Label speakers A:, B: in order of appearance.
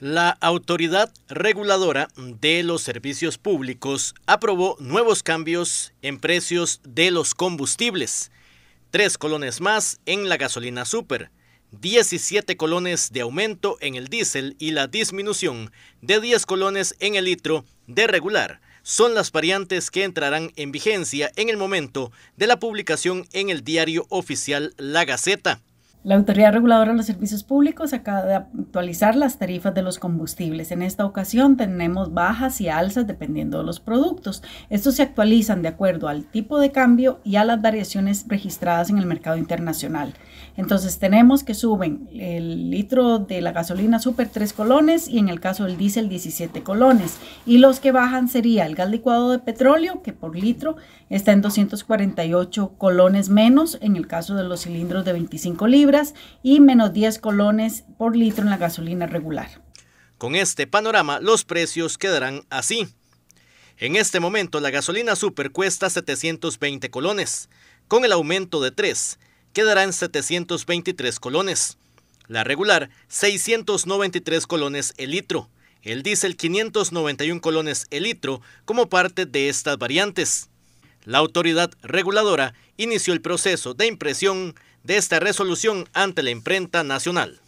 A: La autoridad reguladora de los servicios públicos aprobó nuevos cambios en precios de los combustibles. Tres colones más en la gasolina super, 17 colones de aumento en el diésel y la disminución de 10 colones en el litro de regular. Son las variantes que entrarán en vigencia en el momento de la publicación en el diario oficial La Gaceta.
B: La Autoridad Reguladora de los Servicios Públicos acaba de actualizar las tarifas de los combustibles. En esta ocasión tenemos bajas y alzas dependiendo de los productos. Estos se actualizan de acuerdo al tipo de cambio y a las variaciones registradas en el mercado internacional. Entonces tenemos que suben el litro de la gasolina super 3 colones y en el caso del diésel 17 colones. Y los que bajan sería el gas licuado de petróleo que por litro está en 248 colones menos en el caso de los cilindros de 25 libras y menos 10 colones por litro en la gasolina regular.
A: Con este panorama, los precios quedarán así. En este momento, la gasolina super cuesta 720 colones. Con el aumento de 3, quedarán 723 colones. La regular, 693 colones el litro. El diésel, 591 colones el litro como parte de estas variantes. La autoridad reguladora inició el proceso de impresión de esta resolución ante la imprenta nacional.